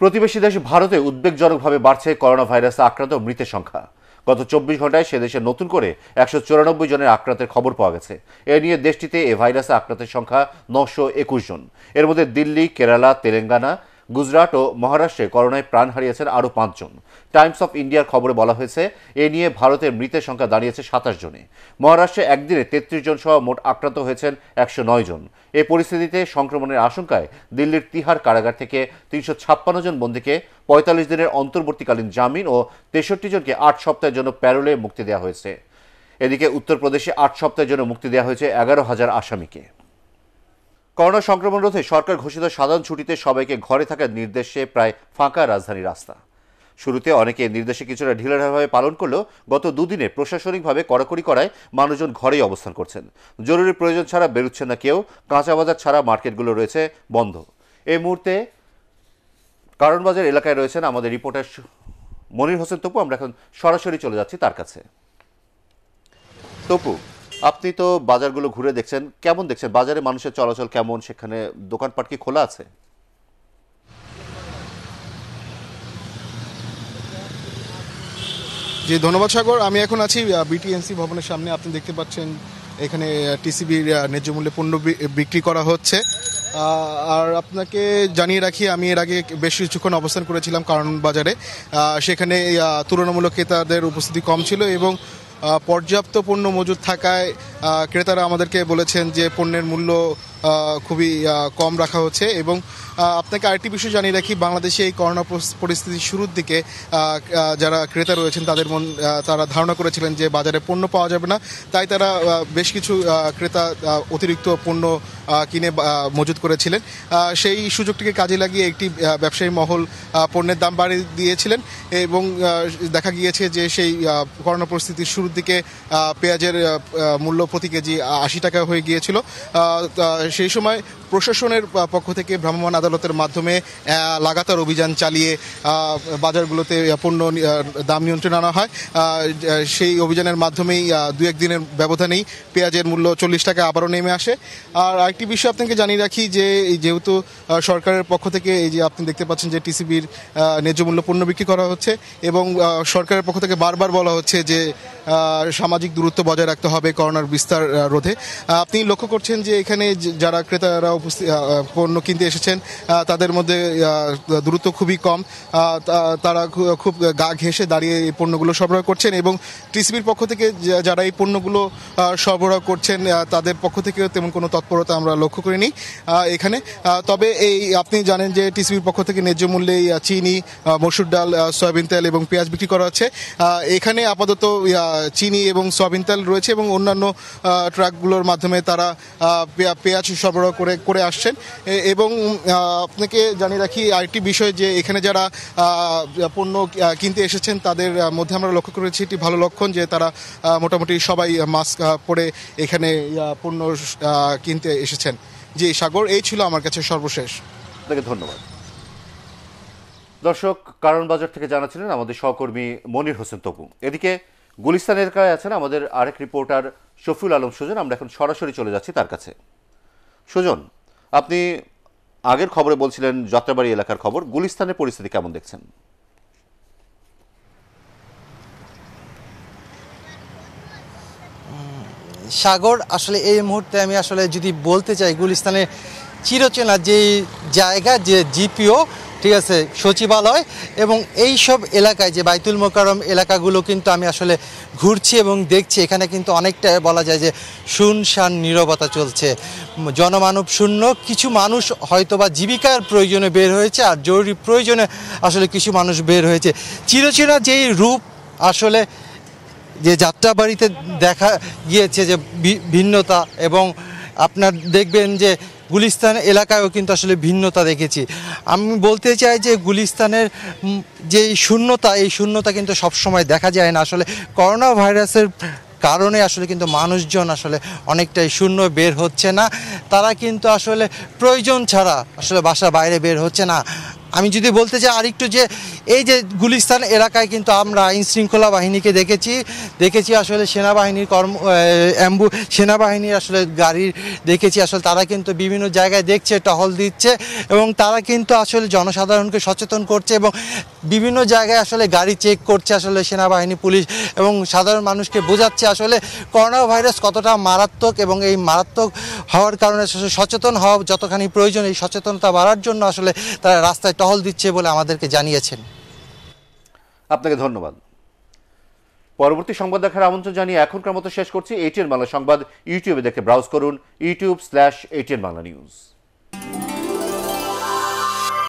প্রতিবেশী দেশ ভারতে উদ্বেগজনকভাবে বাড়ছে করোনা ভাইরাসে আক্রান্ত মৃতের সংখ্যা গত চব্বিশ ঘন্টায় সে দেশে নতুন করে একশো চুরানব্বই জনের আক্রান্তের খবর পাওয়া গেছে এ নিয়ে দেশটিতে এ ভাইরাসে আক্রান্তের সংখ্যা নশো একুশ জন এর মধ্যে দিল্লি কেরালা তেলেঙ্গানা গুজরাট ও মহারাষ্ট্রে করোনায় প্রাণ হারিয়েছেন আরও পাঁচজন টাইমস অফ ইন্ডিয়ার খবরে বলা হয়েছে এ নিয়ে ভারতের মৃতের সংখ্যা দাঁড়িয়েছে সাতাশ জনে মহারাষ্ট্রে একদিনে তেত্রিশ জন সহ মোট আক্রান্ত হয়েছেন একশো নয় জন এ পরিস্থিতিতে সংক্রমণের আশঙ্কায় দিল্লির তিহার কারাগার থেকে তিনশো ছাপ্পান্ন জন বন্দীকে পঁয়তাল্লিশ দিনের অন্তর্বর্তীকালীন জামিন ও তেষট্টি জনকে আট সপ্তাহের জন্য প্যারোলে মুক্তি দেওয়া হয়েছে এদিকে উত্তরপ্রদেশে আট সপ্তাহের জন্য মুক্তি দেওয়া হয়েছে এগারো হাজার আসামিকে করোনা সংক্রমণ রোধে সরকার ঘোষিত সাধারণ ছুটিতে সবাইকে ঘরে থাকার নির্দেশে প্রায় ফাঁকা রাজধানী রাস্তা শুরুতে অনেকে নির্দেশে কিছুটা ঢিলাঢালভাবে পালন করলেও গত দুদিনে প্রশাসনিকভাবে কড়াকড়ি করায় মানুষজন ঘরেই অবস্থান করছেন জরুরি প্রয়োজন ছাড়া বেরোচ্ছে না কেউ কাঁচা বাজার ছাড়া মার্কেটগুলো রয়েছে বন্ধ এই মুহূর্তে কারণবাজার এলাকায় রয়েছেন আমাদের রিপোর্টার মনির হোসেন তপু আমরা এখন সরাসরি চলে যাচ্ছি তার কাছে তপু আপনি তো বাজারগুলো ঘুরে দেখছেন কেমন দেখছেন বাজারে মানুষের চলাচল কেমন সেখানে দোকানপাট কি খোলা আছে জি ধন্যবাদ সাগর আমি এখন আছি বিটিএনসি ভবনের সামনে আপনি দেখতে পাচ্ছেন এখানে টিসিবির ন্যায্য মূল্যে পণ্য বিক্রি করা হচ্ছে আর আপনাকে জানিয়ে রাখি আমি এর আগে বেশ কিছুক্ষণ অবস্থান করেছিলাম কারণ বাজারে সেখানে তুলনামূলক ক্রেতাদের উপস্থিতি কম ছিল এবং পর্যাপ্ত পণ্য মজুদ থাকায় ক্রেতারা আমাদেরকে বলেছেন যে পণ্যের মূল্য খুবই কম রাখা হচ্ছে এবং আপনাকে আরেকটি বিষয় জানিয়ে রাখি বাংলাদেশে এই করোনা পরিস্থিতির শুরুর দিকে যারা ক্রেতা রয়েছেন তাদের মন তারা ধারণা করেছিলেন যে বাজারে পণ্য পাওয়া যাবে না তাই তারা বেশ কিছু ক্রেতা অতিরিক্ত পণ্য কিনে মজুত করেছিলেন সেই সুযোগটিকে কাজে লাগিয়ে একটি ব্যবসায়ী মহল পণ্যের দাম বাড়িয়ে দিয়েছিলেন এবং দেখা গিয়েছে যে সেই করোনা পরিস্থিতির শুরু শুরুর দিকে পেঁয়াজের মূল্য প্রতি কেজি আশি টাকা হয়ে গিয়েছিল সেই সময় প্রশাসনের পক্ষ থেকে ভ্রাম্যমাণ আদালতের মাধ্যমে লাগাতার অভিযান চালিয়ে বাজারগুলোতে পণ্য দাম নিয়ন্ত্রণ আনা হয় সেই অভিযানের মাধ্যমেই দু একদিনের ব্যবধানেই পেঁয়াজের মূল্য চল্লিশ টাকা আবারও নেমে আসে আর আরেকটি বিষয় আপনাকে জানিয়ে রাখি যে যেহেতু সরকারের পক্ষ থেকে এই যে আপনি দেখতে পাচ্ছেন যে টিসিবির ন্যায্য মূল্য পণ্য বিক্রি করা হচ্ছে এবং সরকারের পক্ষ থেকে বারবার বলা হচ্ছে যে সামাজিক দূরত্ব বজায় রাখতে হবে করোনার বিস্তার রোধে আপনি লক্ষ্য করছেন যে এখানে যারা ক্রেতারা উপস্থিত পণ্য কিনতে এসেছেন তাদের মধ্যে দূরত্ব খুবই কম তারা খুব গা ঘেঁষে দাঁড়িয়ে এই পণ্যগুলো সরবরাহ করছেন এবং টিসিবির পক্ষ থেকে যারা এই পণ্যগুলো সরবরাহ করছেন তাদের পক্ষ থেকেও তেমন কোনো তৎপরতা আমরা লক্ষ্য করিনি এখানে তবে এই আপনি জানেন যে টিসিবির পক্ষ থেকে ন্যায্য মূল্যে চিনি মসুর ডাল সয়াবিন তেল এবং পেঁয়াজ বিক্রি করা হচ্ছে এখানে আপাতত চিনি এবং সয়াবিন তেল রয়েছে এবং অন্যান্য ট্রাকগুলোর মাধ্যমে তারা পেঁয়াজ সরবরাহ করে করে আসছেন এবং আপনাকে জানিয়ে রাখি আরেকটি বিষয় যে এখানে যারা পণ্য কিনতে এসেছেন তাদের মধ্যে আমরা লক্ষ্য করেছি একটি ভালো লক্ষণ যে তারা মোটামুটি সবাই মাস্ক পরে এখানে পণ্য কিনতে এসেছেন জি সাগর এই ছিল আমার কাছে সর্বশেষ আপনাকে ধন্যবাদ দর্শক কারণ বাজার থেকে জানাছিলেন আমাদের সহকর্মী মনির হোসেন তপু এদিকে গুলিস্তান এলাকায় আছেন আমাদের আরেক রিপোর্টার শফিউল আলম সুজন আমরা এখন সরাসরি চলে যাচ্ছি তার কাছে সুজন আপনি আগের খবরে বলছিলেন যাত্রাবাড়ি এলাকার খবর গুলিস্তানের পরিস্থিতি কেমন দেখছেন সাগর আসলে এই মুহূর্তে আমি আসলে যদি বলতে চাই গুলিস্তানে চিরচেনা যে জায়গা যে জিপিও ঠিক আছে সচিবালয় এবং এই সব এলাকায় যে বাইতুল মোকারম এলাকাগুলো কিন্তু আমি আসলে ঘুরছি এবং দেখছি এখানে কিন্তু অনেকটা বলা যায় যে শুনশান নিরবতা চলছে জনমানব শূন্য কিছু মানুষ হয়তো বা জীবিকার প্রয়োজনে বের হয়েছে আর জরুরি প্রয়োজনে আসলে কিছু মানুষ বের হয়েছে চিরচেনা যেই রূপ আসলে যে বাড়িতে দেখা গিয়েছে যে ভিন্নতা এবং আপনার দেখবেন যে গুলিস্তান এলাকায়ও কিন্তু আসলে ভিন্নতা দেখেছি আমি বলতে চাই যে গুলিস্তানের যে শূন্যতা এই শূন্যতা কিন্তু সবসময় দেখা যায় না আসলে করোনা ভাইরাসের কারণে আসলে কিন্তু মানুষজন আসলে অনেকটাই শূন্য বের হচ্ছে না তারা কিন্তু আসলে প্রয়োজন ছাড়া আসলে বাসা বাইরে বের হচ্ছে না আমি যদি বলতে চাই আরেকটু যে এই যে গুলিস্তান এলাকায় কিন্তু আমরা আইনশৃঙ্খলা বাহিনীকে দেখেছি দেখেছি আসলে সেনাবাহিনীর কর্ম অ্যাম্বু সেনাবাহিনীর আসলে গাড়ির দেখেছি আসলে তারা কিন্তু বিভিন্ন জায়গায় দেখছে টহল দিচ্ছে এবং তারা কিন্তু আসলে জনসাধারণকে সচেতন করছে এবং বিভিন্ন জায়গায় আসলে গাড়ি চেক করছে আসলে সেনাবাহিনী পুলিশ এবং সাধারণ মানুষকে বোঝাচ্ছে আসলে করোনা ভাইরাস কতটা মারাত্মক এবং এই মারাত্মক হওয়ার কারণে সচেতন হওয়া যতখানি প্রয়োজন এই সচেতনতা বাড়ার জন্য আসলে তারা রাস্তায় টহল দিচ্ছে বলে আমাদেরকে জানিয়েছেন আপনাকে ধন্যবাদ পরবর্তী সংবাদ দেখার আমন্ত্রণ জানিয়ে এখনকার মতো শেষ করছি এটিএন বাংলা সংবাদ ইউটিউবে দেখে ব্রাউজ করুন YouTube slash ATN Bangla news